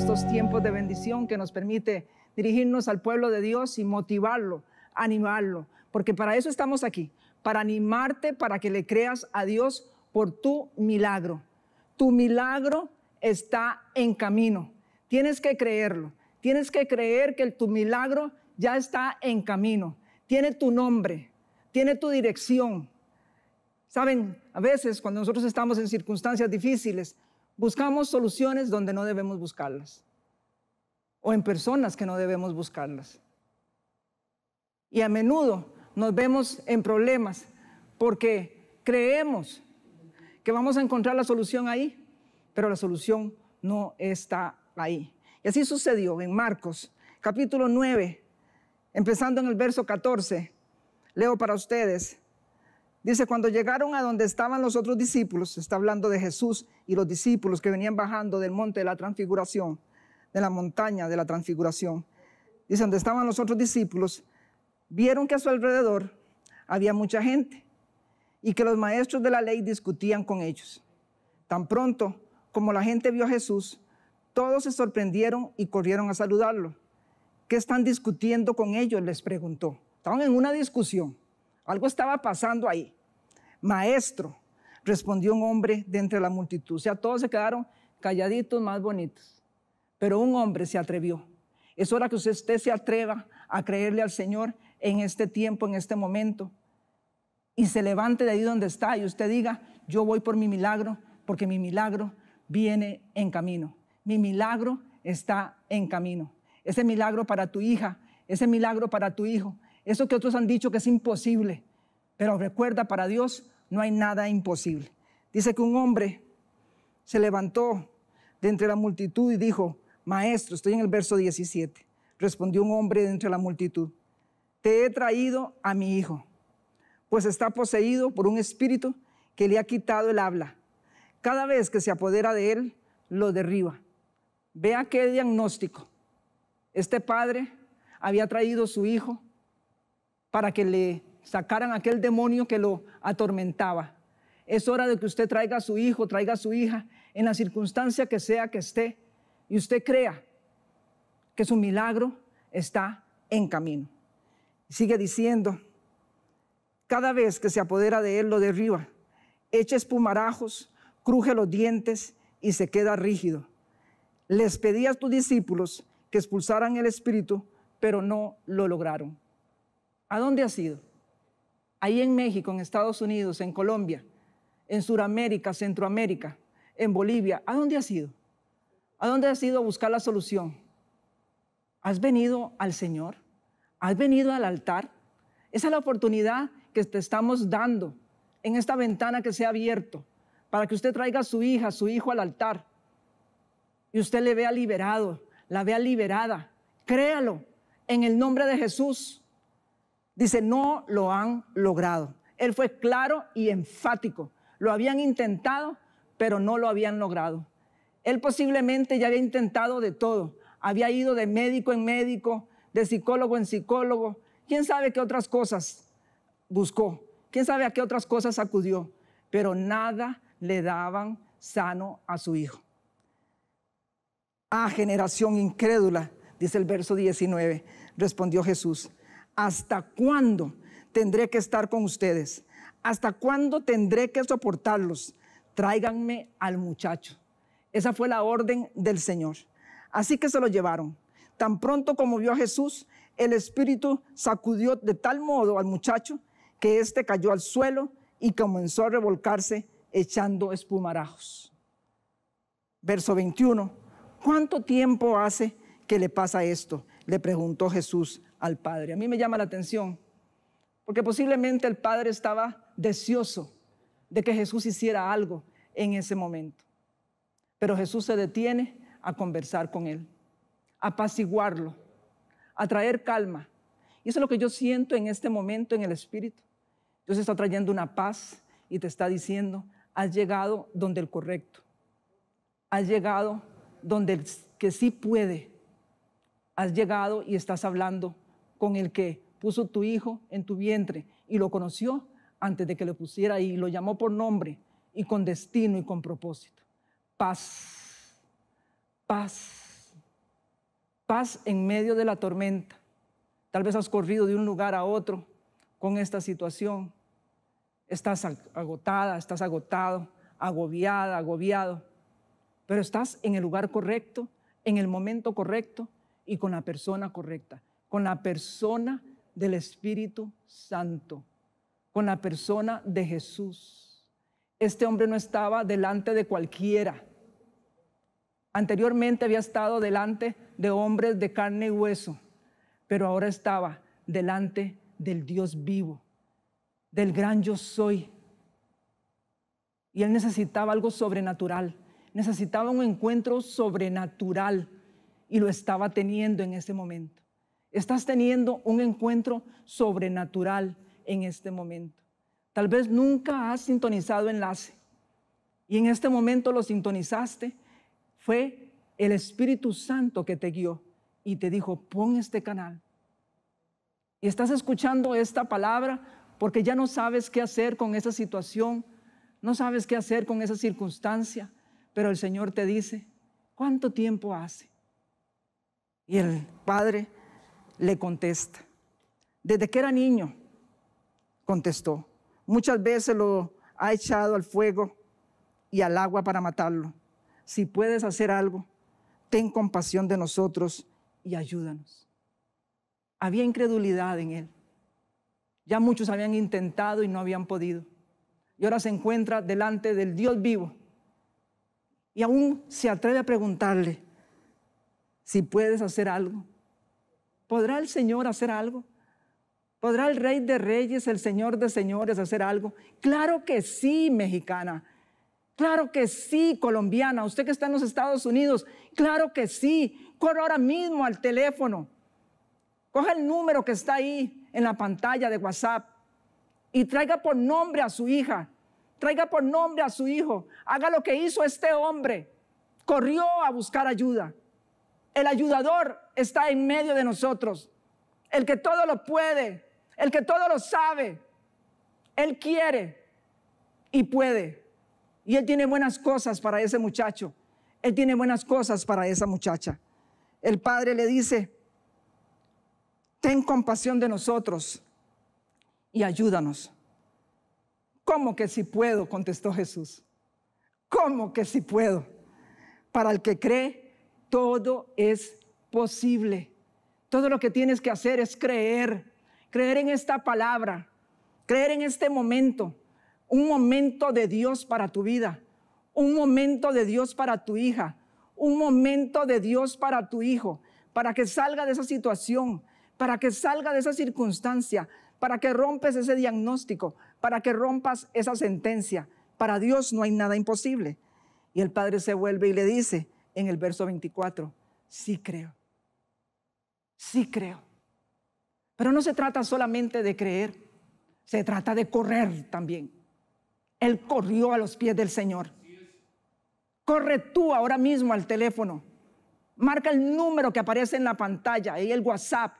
estos tiempos de bendición que nos permite dirigirnos al pueblo de Dios y motivarlo, animarlo, porque para eso estamos aquí, para animarte, para que le creas a Dios por tu milagro. Tu milagro está en camino. Tienes que creerlo. Tienes que creer que tu milagro ya está en camino. Tiene tu nombre, tiene tu dirección. Saben, a veces cuando nosotros estamos en circunstancias difíciles, buscamos soluciones donde no debemos buscarlas o en personas que no debemos buscarlas. Y a menudo nos vemos en problemas porque creemos que vamos a encontrar la solución ahí, pero la solución no está ahí. Y así sucedió en Marcos, capítulo 9, empezando en el verso 14. Leo para ustedes. Dice, cuando llegaron a donde estaban los otros discípulos, está hablando de Jesús y los discípulos que venían bajando del monte de la transfiguración, de la montaña de la transfiguración. Dice, donde estaban los otros discípulos, vieron que a su alrededor había mucha gente y que los maestros de la ley discutían con ellos. Tan pronto como la gente vio a Jesús, todos se sorprendieron y corrieron a saludarlo. ¿Qué están discutiendo con ellos? les preguntó. Estaban en una discusión. Algo estaba pasando ahí. Maestro, respondió un hombre de entre la multitud. O sea, todos se quedaron calladitos, más bonitos. Pero un hombre se atrevió. Es hora que usted, usted se atreva a creerle al Señor en este tiempo, en este momento. Y se levante de ahí donde está y usted diga, yo voy por mi milagro, porque mi milagro viene en camino. Mi milagro está en camino. Ese milagro para tu hija, ese milagro para tu hijo, eso que otros han dicho que es imposible. Pero recuerda, para Dios no hay nada imposible. Dice que un hombre se levantó de entre la multitud y dijo, Maestro, estoy en el verso 17. Respondió un hombre de entre la multitud, te he traído a mi hijo, pues está poseído por un espíritu que le ha quitado el habla. Cada vez que se apodera de él, lo derriba. Vea qué diagnóstico. Este padre había traído a su hijo para que le sacaran aquel demonio que lo atormentaba. Es hora de que usted traiga a su hijo, traiga a su hija, en la circunstancia que sea que esté, y usted crea que su milagro está en camino. Sigue diciendo, cada vez que se apodera de él lo derriba, echa espumarajos, cruje los dientes y se queda rígido. Les pedí a tus discípulos que expulsaran el espíritu, pero no lo lograron. ¿A dónde has ido? Ahí en México, en Estados Unidos, en Colombia, en Sudamérica, Centroamérica, en Bolivia. ¿A dónde has ido? ¿A dónde has ido a buscar la solución? ¿Has venido al Señor? ¿Has venido al altar? Esa es la oportunidad que te estamos dando en esta ventana que se ha abierto para que usted traiga a su hija, a su hijo al altar y usted le vea liberado, la vea liberada. Créalo en el nombre de Jesús. Dice, no lo han logrado. Él fue claro y enfático. Lo habían intentado, pero no lo habían logrado. Él posiblemente ya había intentado de todo. Había ido de médico en médico, de psicólogo en psicólogo. ¿Quién sabe qué otras cosas buscó? ¿Quién sabe a qué otras cosas acudió? Pero nada le daban sano a su hijo. Ah, generación incrédula, dice el verso 19, respondió Jesús. ¿hasta cuándo tendré que estar con ustedes? ¿Hasta cuándo tendré que soportarlos? Tráiganme al muchacho. Esa fue la orden del Señor. Así que se lo llevaron. Tan pronto como vio a Jesús, el Espíritu sacudió de tal modo al muchacho que éste cayó al suelo y comenzó a revolcarse echando espumarajos. Verso 21. ¿Cuánto tiempo hace que le pasa esto? Le preguntó Jesús al Padre. A mí me llama la atención, porque posiblemente el Padre estaba deseoso de que Jesús hiciera algo en ese momento. Pero Jesús se detiene a conversar con él, a apaciguarlo, a traer calma. Y eso es lo que yo siento en este momento en el Espíritu. Dios está trayendo una paz y te está diciendo, has llegado donde el correcto, has llegado donde el que sí puede, has llegado y estás hablando con el que puso tu hijo en tu vientre y lo conoció antes de que lo pusiera ahí, lo llamó por nombre y con destino y con propósito. Paz, paz, paz en medio de la tormenta. Tal vez has corrido de un lugar a otro con esta situación. Estás agotada, estás agotado, agobiada, agobiado, pero estás en el lugar correcto, en el momento correcto y con la persona correcta con la persona del Espíritu Santo, con la persona de Jesús. Este hombre no estaba delante de cualquiera. Anteriormente había estado delante de hombres de carne y hueso, pero ahora estaba delante del Dios vivo, del gran yo soy. Y él necesitaba algo sobrenatural, necesitaba un encuentro sobrenatural y lo estaba teniendo en ese momento. Estás teniendo un encuentro sobrenatural en este momento. Tal vez nunca has sintonizado enlace y en este momento lo sintonizaste. Fue el Espíritu Santo que te guió y te dijo, pon este canal. Y estás escuchando esta palabra porque ya no sabes qué hacer con esa situación, no sabes qué hacer con esa circunstancia, pero el Señor te dice, ¿cuánto tiempo hace? Y el Padre le contesta. Desde que era niño, contestó. Muchas veces lo ha echado al fuego y al agua para matarlo. Si puedes hacer algo, ten compasión de nosotros y ayúdanos. Había incredulidad en él. Ya muchos habían intentado y no habían podido. Y ahora se encuentra delante del Dios vivo. Y aún se atreve a preguntarle, si puedes hacer algo, ¿Podrá el Señor hacer algo? ¿Podrá el Rey de Reyes, el Señor de Señores hacer algo? Claro que sí, mexicana. Claro que sí, colombiana. Usted que está en los Estados Unidos, claro que sí. Corre ahora mismo al teléfono. Coja el número que está ahí en la pantalla de WhatsApp y traiga por nombre a su hija, traiga por nombre a su hijo, haga lo que hizo este hombre, corrió a buscar ayuda. El ayudador está en medio de nosotros. El que todo lo puede, el que todo lo sabe. Él quiere y puede. Y Él tiene buenas cosas para ese muchacho. Él tiene buenas cosas para esa muchacha. El padre le dice, ten compasión de nosotros y ayúdanos. ¿Cómo que si puedo? contestó Jesús. ¿Cómo que si puedo? Para el que cree, todo es posible. Todo lo que tienes que hacer es creer, creer en esta palabra, creer en este momento, un momento de Dios para tu vida, un momento de Dios para tu hija, un momento de Dios para tu hijo, para que salga de esa situación, para que salga de esa circunstancia, para que rompes ese diagnóstico, para que rompas esa sentencia. Para Dios no hay nada imposible. Y el padre se vuelve y le dice, en el verso 24, sí creo, sí creo. Pero no se trata solamente de creer, se trata de correr también. Él corrió a los pies del Señor. Corre tú ahora mismo al teléfono. Marca el número que aparece en la pantalla, y el WhatsApp,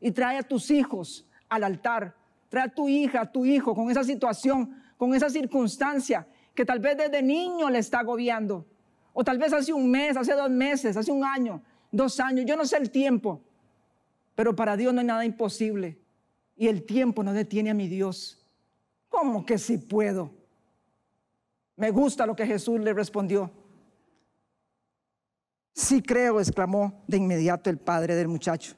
y trae a tus hijos al altar. Trae a tu hija, a tu hijo, con esa situación, con esa circunstancia que tal vez desde niño le está agobiando. O tal vez hace un mes, hace dos meses, hace un año, dos años. Yo no sé el tiempo. Pero para Dios no hay nada imposible. Y el tiempo no detiene a mi Dios. ¿Cómo que si puedo? Me gusta lo que Jesús le respondió. Sí creo, exclamó de inmediato el padre del muchacho.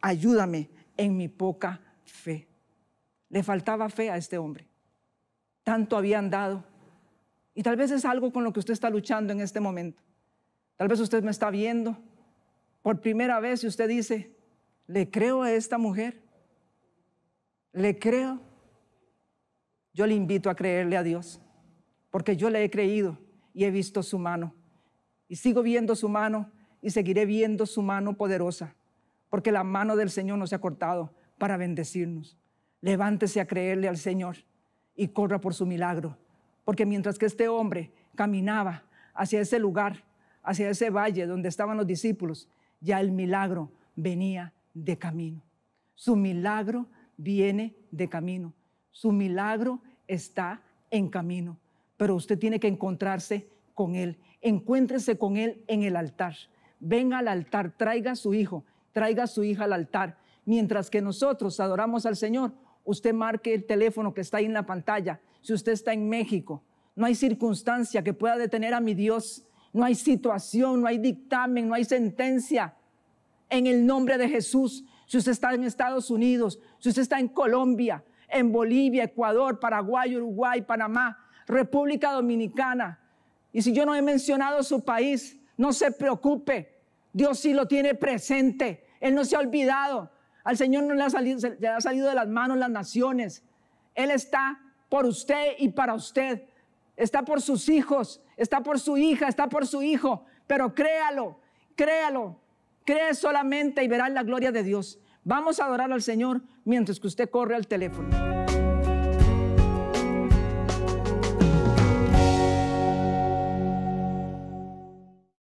Ayúdame en mi poca fe. Le faltaba fe a este hombre. Tanto había andado, y tal vez es algo con lo que usted está luchando en este momento. Tal vez usted me está viendo por primera vez y usted dice, le creo a esta mujer, le creo. Yo le invito a creerle a Dios, porque yo le he creído y he visto su mano. Y sigo viendo su mano y seguiré viendo su mano poderosa, porque la mano del Señor nos se ha cortado para bendecirnos. Levántese a creerle al Señor y corra por su milagro porque mientras que este hombre caminaba hacia ese lugar, hacia ese valle donde estaban los discípulos, ya el milagro venía de camino. Su milagro viene de camino. Su milagro está en camino, pero usted tiene que encontrarse con él. Encuéntrese con él en el altar. Venga al altar, traiga a su hijo, traiga a su hija al altar. Mientras que nosotros adoramos al Señor, usted marque el teléfono que está ahí en la pantalla si usted está en México. No hay circunstancia que pueda detener a mi Dios. No hay situación, no hay dictamen, no hay sentencia. En el nombre de Jesús, si usted está en Estados Unidos, si usted está en Colombia, en Bolivia, Ecuador, Paraguay, Uruguay, Panamá, República Dominicana, y si yo no he mencionado su país, no se preocupe. Dios sí lo tiene presente. Él no se ha olvidado. Al Señor no le ha salido, salido de las manos las naciones. Él está por usted y para usted. Está por sus hijos, está por su hija, está por su hijo. Pero créalo, créalo. Cree solamente y verán la gloria de Dios. Vamos a adorar al Señor mientras que usted corre al teléfono.